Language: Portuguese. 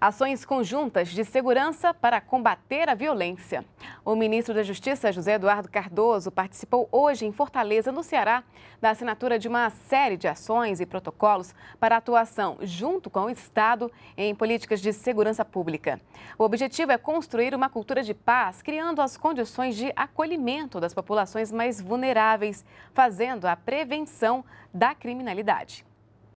ações conjuntas de segurança para combater a violência. O ministro da Justiça, José Eduardo Cardoso, participou hoje em Fortaleza, no Ceará, da assinatura de uma série de ações e protocolos para atuação junto com o Estado em políticas de segurança pública. O objetivo é construir uma cultura de paz, criando as condições de acolhimento das populações mais vulneráveis, fazendo a prevenção da criminalidade.